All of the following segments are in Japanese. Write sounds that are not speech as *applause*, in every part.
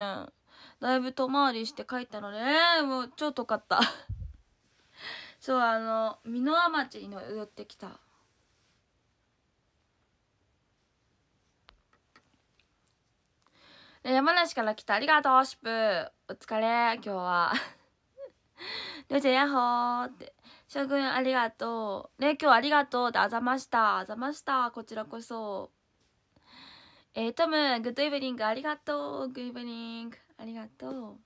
だいぶ遠回りして帰ったのねもう超遠かった *laughs* そうあの箕輪町に寄ってきた山梨から来たありがとうシップお疲れ今日はりょうちゃんやっほーって将軍ありがとうね今日ありがとうってあざましたあざましたこちらこそえー、トム、グッドイブニング、ありがとう。グッドイブニング、ありがとう。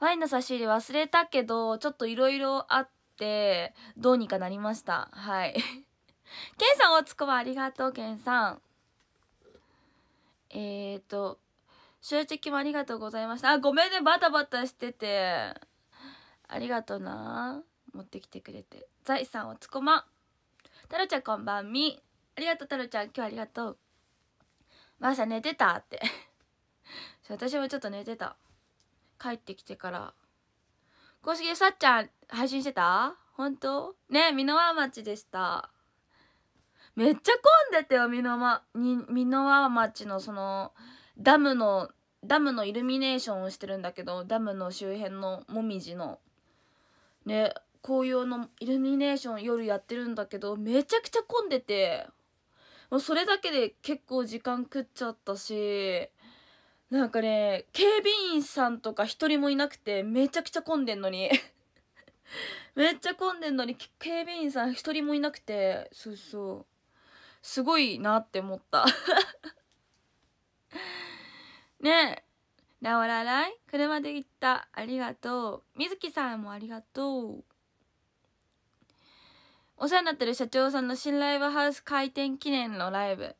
ワインの差し入れ忘れたけど、ちょっといろいろあって、どうにかなりました。はい。*laughs* ケンさん、おつこまありがとう、ケンさん。えっ、ー、と、集積もありがとうございました。あ、ごめんね、バタバタしてて。ありがとうな。持ってきてくれて。財産おつこま。タロちゃん、こんばんみ。ありがとう、タロちゃん。今日ありがとう。「マー寝てた?」って *laughs* 私もちょっと寝てた帰ってきてから公式でさっちゃん配信してた本当ね美濃輪町でしためっちゃ混んでたよ美濃輪美濃輪町のそのダムのダムのイルミネーションをしてるんだけどダムの周辺のもみじのね紅葉のイルミネーション夜やってるんだけどめちゃくちゃ混んでてもうそれだけで結構時間食っちゃったしなんかね警備員さんとか一人もいなくてめちゃくちゃ混んでんのに *laughs* めっちゃ混んでんのに警備員さん一人もいなくてそうそうすごいなって思った *laughs* ねえ直らない車で行ったありがとうみずきさんもありがとうお世話になってる社長さんの新ライブハウス開店記念のライブ。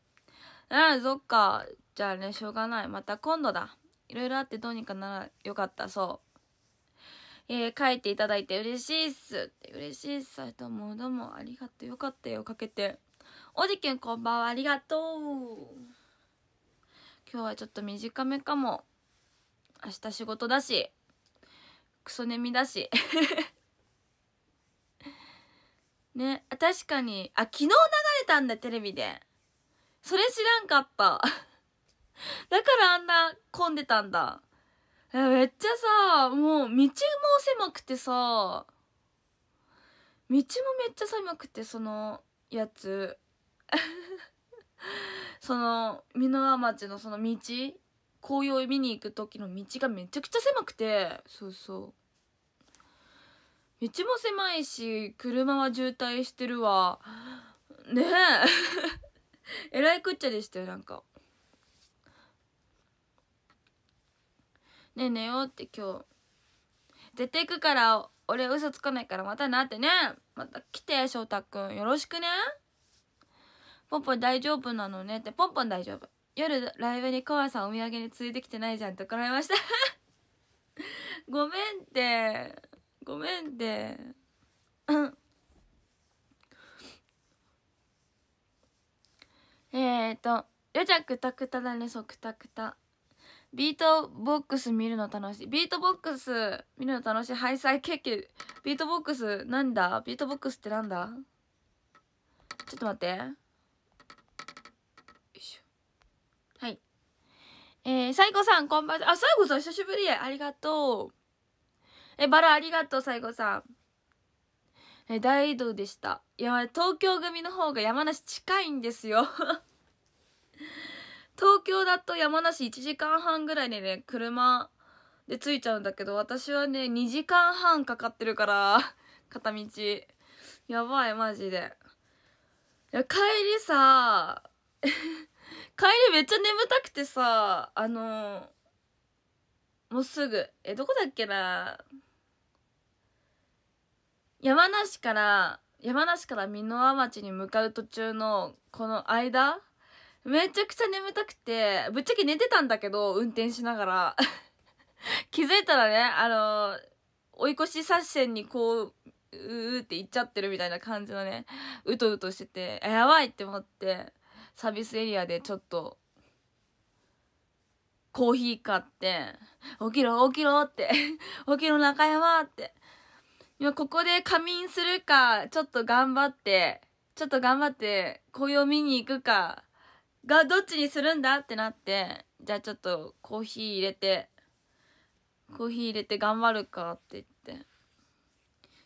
ああ、そっか。じゃあね、しょうがない。また今度だ。いろいろあってどうにかならよかった、そう。えー、書いていただいて嬉しいっす。嬉しいっす。どうもどうもありがとう。よかったよ、かけて。おじけんこんばんは、ありがとう。今日はちょっと短めかも明日仕事だしクソミだしね確かにあ昨日流れたんだテレビでそれ知らんかった *laughs* だからあんな混んでたんだめっちゃさもう道も狭くてさ道もめっちゃ狭くてそのやつ *laughs* その箕輪町のその道紅葉見に行く時の道がめちゃくちゃ狭くてそうそう道も狭いし車は渋滞してるわねえ *laughs* えらいくっちゃでしたよなんかねえ寝ようって今日絶対行くから俺嘘つかないからまたなってねまた来て翔太くんよろしくねポンポン大丈夫なのねってポンポン大丈夫夜ライブに川さんお土産に連れてきてないじゃんって怒られましたごめんってごめんって。*laughs* えっと、よじゃくたくただね、そくたくた。ビートボックス見るの楽しい。ビートボックス見るの楽しい。ハイサイケーキ。ビートボックスなんだビートボックスってなんだちょっと待って。よいしょ。はい。えー、サイコさん、こんばんは。あ、サイコさん、久しぶりありがとう。え、バラありがとう、最後さん。え、大移動でした。いや、東京組の方が山梨近いんですよ *laughs* 東京だと山梨1時間半ぐらいでね、車で着いちゃうんだけど、私はね、2時間半かかってるから *laughs* 片道。やばい、マジで。いや、帰りさ、*laughs* 帰りめっちゃ眠たくてさ、あのもうすぐ、え、どこだっけな山梨から山梨から箕輪町に向かう途中のこの間めちゃくちゃ眠たくてぶっちゃけ寝てたんだけど運転しながら *laughs* 気づいたらねあの追い越し車線にこううーって行っちゃってるみたいな感じのねうとうとしててやばいって思ってサービスエリアでちょっとコーヒー買って「起きろ *laughs* 起きろ」って「起きろ中山」って今ここで仮眠するか、ちょっと頑張って、ちょっと頑張って、紅葉見に行くか、がどっちにするんだってなって、じゃあちょっとコーヒー入れて、コーヒー入れて頑張るかって言って、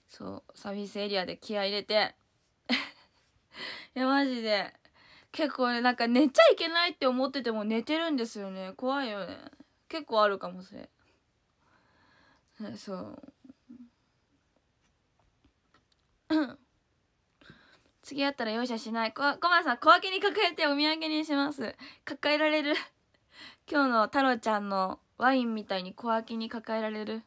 そう、サービスエリアで気合入れて、*laughs* いや、マジで、結構ね、なんか寝ちゃいけないって思ってても寝てるんですよね。怖いよね。結構あるかもしれん。そう。次会ったら容赦しない。こ、小マさん、小分けに抱えてお土産にします。抱えられる。今日の太郎ちゃんのワインみたいに小分けに抱えられる。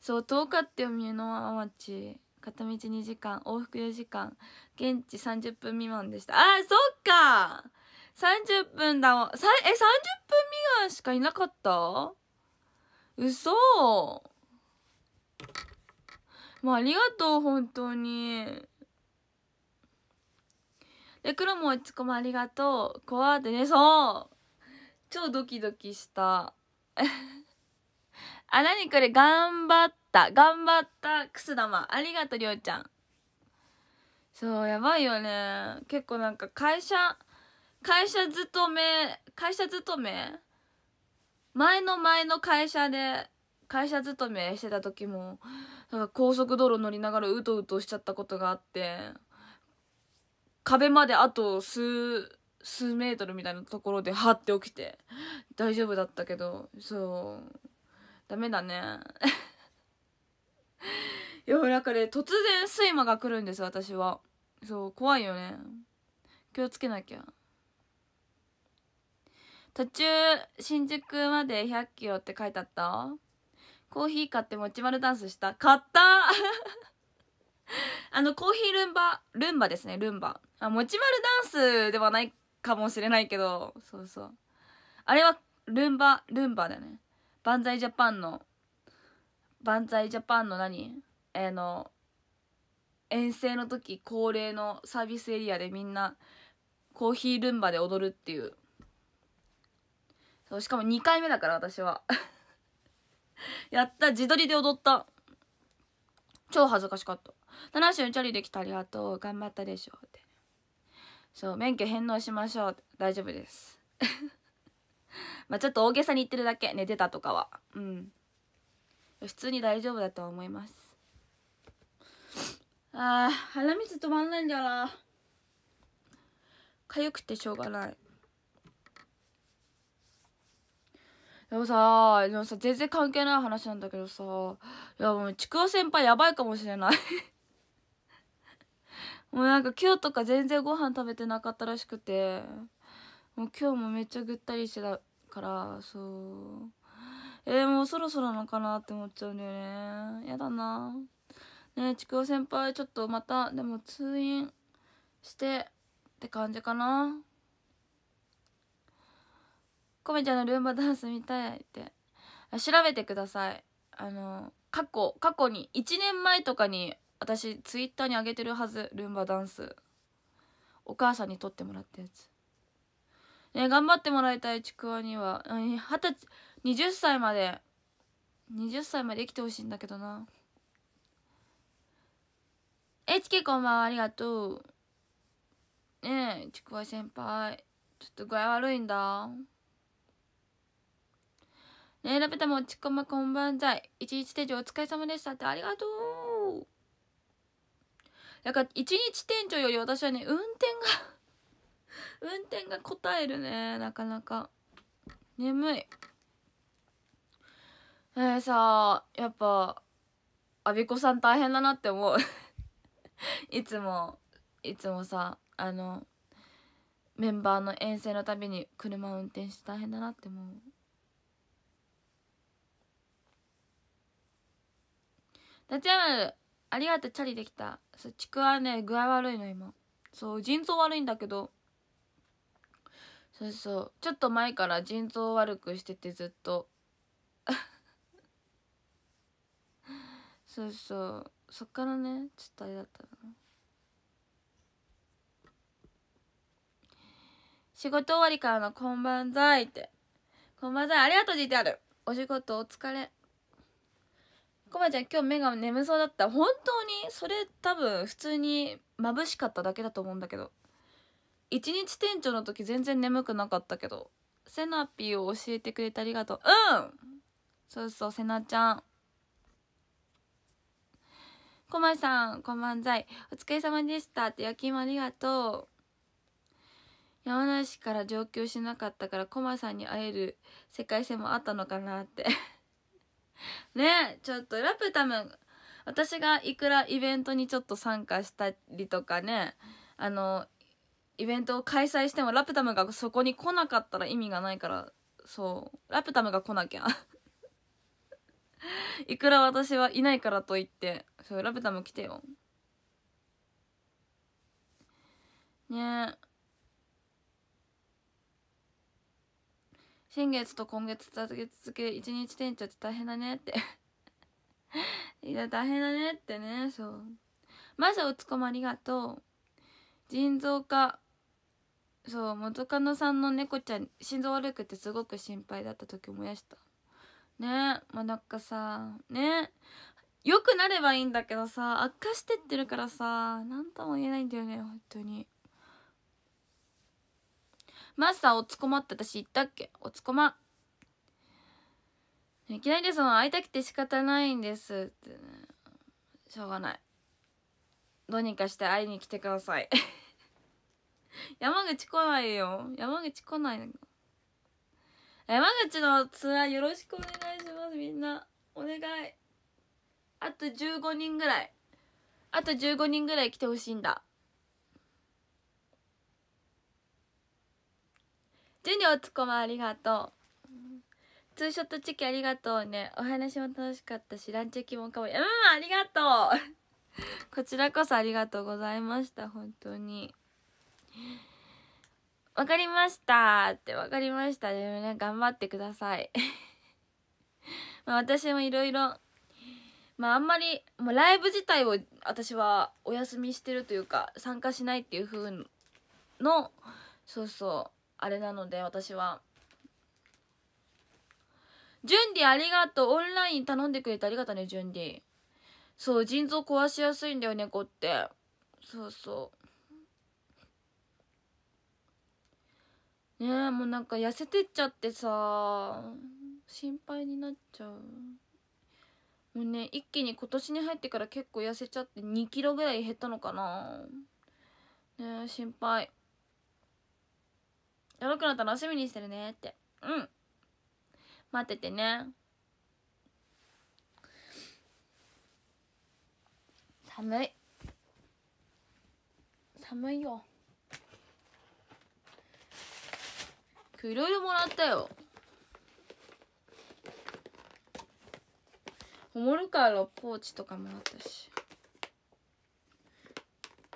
そう、遠かったよ、三ノま町。片道2時間、往復4時間。現地30分未満でした。あー、そっか !30 分だもん。え、30分未満しかいなかった嘘まあ、ありがとう、本当に。え、黒も落ち込むありがとう。怖ってね、そう。超ドキドキした。*laughs* あ、なにこれ、頑張った。頑張った、くす玉。ありがとう、りょうちゃん。そう、やばいよね。結構なんか会社、会社勤め、会社勤め前の前の会社で、会社勤めしてた時も、なんか高速道路乗りながらうとうとしちゃったことがあって、壁まであと数、数メートルみたいなところで張って起きて、大丈夫だったけど、そう、ダメだね。い *laughs* や、だから突然睡魔が来るんです、私は。そう、怖いよね。気をつけなきゃ。途中、新宿まで100キロって書いてあったコーヒー買ってもちまるダンスした買った *laughs* あの、コーヒールンバ、ルンバですね、ルンバ。あ、持ち丸ダンスではないかもしれないけど、そうそう。あれは、ルンバ、ルンバだね。バンザイジャパンの、バンザイジャパンの何えー、の、遠征の時恒例のサービスエリアでみんなコーヒールンバで踊るっていうそうしかも2回目だから私は *laughs* やった自撮りで踊った超恥ずかしかった楽しん、チャリできたありがとう頑張ったでしょってそう免許返納しましょう大丈夫です *laughs* まあちょっと大げさに言ってるだけ寝てたとかはうん普通に大丈夫だと思いますあー鼻水止まんないんだよな痒くてしょうがないでもさでもさ全然関係ない話なんだけどさいやもうちくわ先輩やばいかもしれないもうなんか今日とか全然ご飯食べてなかったらしくてもう今日もめっちゃぐったりしてたからそうえー、もうそろそろなのかなって思っちゃうんだよねやだなねえちくお先輩ちょっとまたでも通院してって感じかなコメちゃんのルンバダンス見たいって調べてくださいあの過去過去に1年前とかに私ツイッターに上げてるはずルンバダンスお母さんに撮ってもらったやつね頑張ってもらいたいちくわには二十歳20歳まで20歳まで生きてほしいんだけどな HK こんばんはありがとうねえちくわ先輩ちょっと具合悪いんだねえラペタもちくまこんばんざい一日手帳お疲れ様でしたってありがとうだから一日店長より私はね運転が *laughs* 運転が答えるねなかなか眠いえー、さやっぱ阿ビ子さん大変だなって思う *laughs* いつもいつもさあのメンバーの遠征のたびに車を運転して大変だなって思う立山ありがとうチャリできたそうちくわね具合悪いの今そう腎臓悪いんだけどそうそうちょっと前から腎臓悪くしててずっとそうそうそっからねちょっとあれだったな仕事終わりからのこんばんざいってこんばんざいありがとう GTR お仕事お疲れコバちゃん今日目が眠そうだった本当にそれ多分普通に眩しかっただけだと思うんだけど一日店長の時全然眠くなかったけどセナピーを教えてくれてありがとううんそうそうセナちゃんコマさんこんばんざいお疲れ様でしたって焼きもありがとう山梨から上京しなかったからコマさんに会える世界線もあったのかなって *laughs* ねちょっとラプタム私がいくらイベントにちょっと参加したりとかねあのイベントを開催してもラプタムがそこに来なかったら意味がないからそうラプタムが来なきゃ *laughs* いくら私はいないからといってそうラプタム来てよねえ先月と今月続け続け一日店長って大変だねって *laughs* いや大変だねってねそうまずおつこもありがとう腎臓科そう元カノさんの猫ちゃん心臓悪くてすごく心配だった時燃やしたねまあなんかさね良くなればいいんだけどさ悪化してってるからさ何とも言えないんだよね本当にマスター落ちこまって私言ったっけ落ちこま。いきなりその会いたくて仕方ないんですって、ね、しょうがない。どうにかして会いに来てください。*laughs* 山口来ないよ。山口来ない山口のツアーよろしくお願いします、みんな。お願い。あと15人ぐらい。あと15人ぐらい来てほしいんだ。ジュニオツコまありがとうツーショットチェキありがとうねお話も楽しかったしランチェキもかもいいうんありがとうこちらこそありがとうございました本当にわかりましたってわかりましたでもね頑張ってください *laughs* まあ私もいろいろまああんまりもうライブ自体を私はお休みしてるというか参加しないっていう風のそうそうあれなので私は準備ありがとうオンライン頼んでくれてありがとうね準備そう腎臓壊しやすいんだよ猫ってそうそうねえもうなんか痩せてっちゃってさ心配になっちゃうもうね一気に今年に入ってから結構痩せちゃって2キロぐらい減ったのかなねえ心配届くの楽しみにしてるねってうん待っててね寒い寒いよいろいろもらったよモルカーのポーチとかもらったし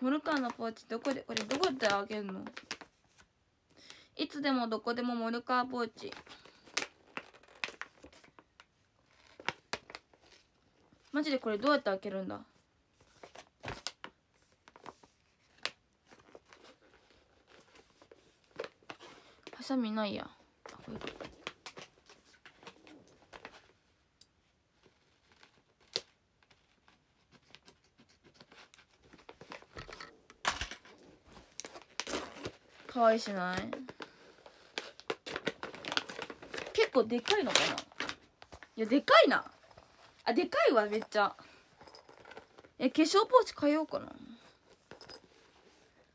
モルカーのポーチどこでこれどこであげるのいつでもどこでもモルカーポーチマジでこれどうやって開けるんだハサミないやかわいしない構でかいのかないやでかいなあでかいわめっちゃえ化粧ポーチ変えようかな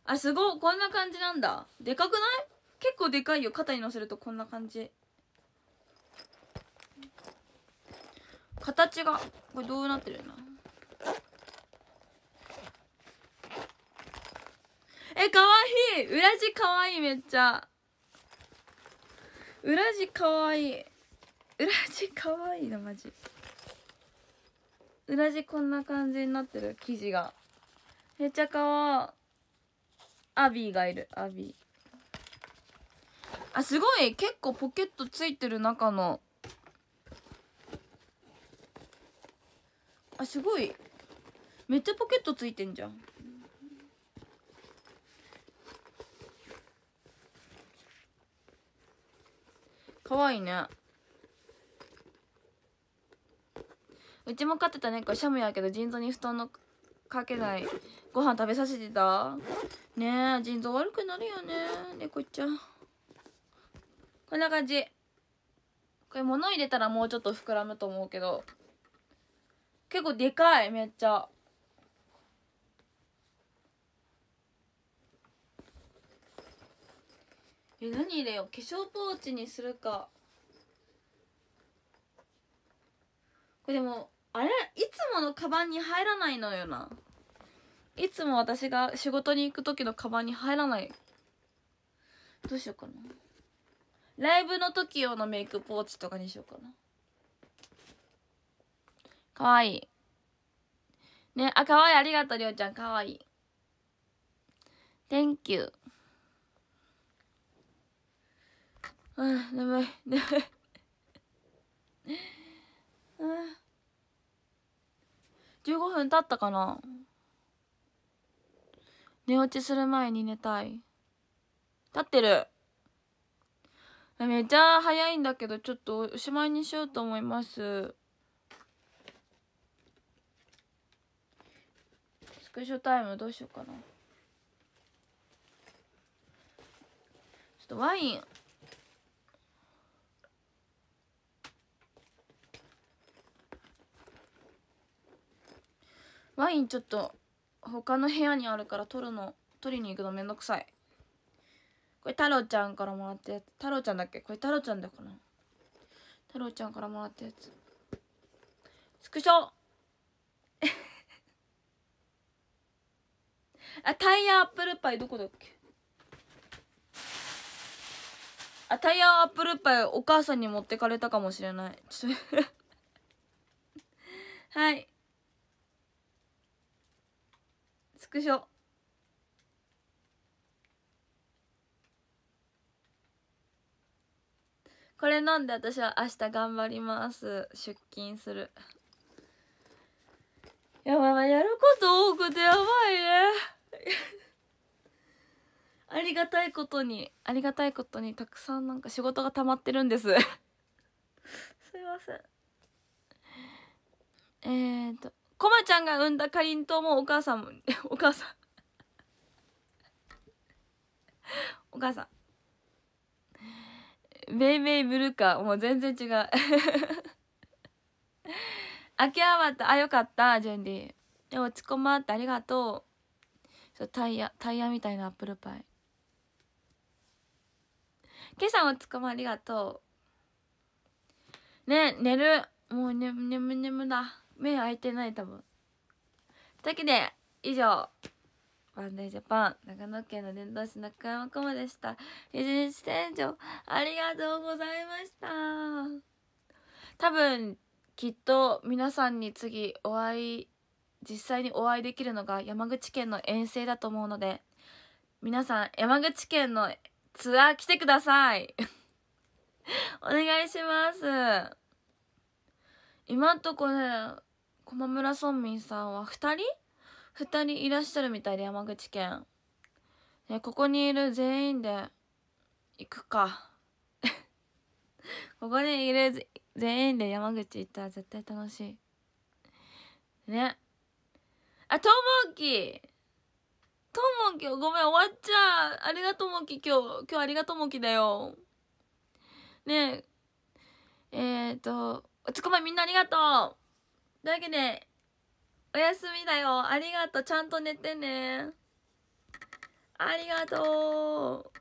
あすごいこんな感じなんだでかくない結構でかいよ肩にのせるとこんな感じ形がこれどうなってるなえかわいい裏地かわいいめっちゃ裏地かわいい裏地かわいいなマジ裏地こんな感じになってる生地がめっちゃかわアビーがいるアビーあすごい結構ポケットついてる中のあすごいめっちゃポケットついてんじゃん可愛いいねうちも飼ってた猫シャムやけど腎臓に布団のかけないご飯食べさせてたねえ腎臓悪くなるよね猫ちゃんこんな感じこれ物入れたらもうちょっと膨らむと思うけど結構でかいめっちゃえ何入れよう化粧ポーチにするかこれでもあれいつものカバンに入らないのよないつも私が仕事に行く時のカバンに入らないどうしようかなライブの時用のメイクポーチとかにしようかなかわいいねあかわいいありがとうりょうちゃんかわいい Thank you あ眠い眠い15分経ったかな寝落ちする前に寝たい立ってるめっちゃ早いんだけどちょっとおしまいにしようと思いますスクショタイムどうしようかなちょっとワインワインちょっと他の部屋にあるから取るの取りに行くのめんどくさいこれ太郎ちゃんからもらったやつ太郎ちゃんだっけこれ太郎ちゃんだかな太郎ちゃんからもらったやつスクショ *laughs* あタイヤアップルパイどこだっけあタイヤアップルパイお母さんに持ってかれたかもしれない *laughs* はいクショこれ飲んで私は明日頑張ります出勤するやばいやること多くてやばいね *laughs* ありがたいことにありがたいことにたくさんなんか仕事が溜まってるんです *laughs* すいませんえーとコマちゃんが産んだかりんとうもお母さんも *laughs* お母さんお母さんベイベイブルーカーもう全然違う秋葉原あよかったジェンディ落ち込まってありがとうそうタイヤタイヤみたいなアップルパイ今朝落ち込まありがとうね寝るもう眠眠眠だ目開いてない多分というわけで以上バンダイジャパン長野県の伝道師中山こまでした一日店長ありがとうございました多分きっと皆さんに次お会い実際にお会いできるのが山口県の遠征だと思うので皆さん山口県のツアー来てください *laughs* お願いします今んとこね駒村村民さんは2人 ?2 人いらっしゃるみたいで山口県、ね、ここにいる全員で行くか *laughs* ここにいる全員で山口行ったら絶対楽しいねあともきともキごめん終わっちゃうありがとモキ今日今日ありがとモキだよねええー、っと、おつこまみんなありがとうというわけで、おやすみだよ。ありがとう。ちゃんと寝てね。ありがとう。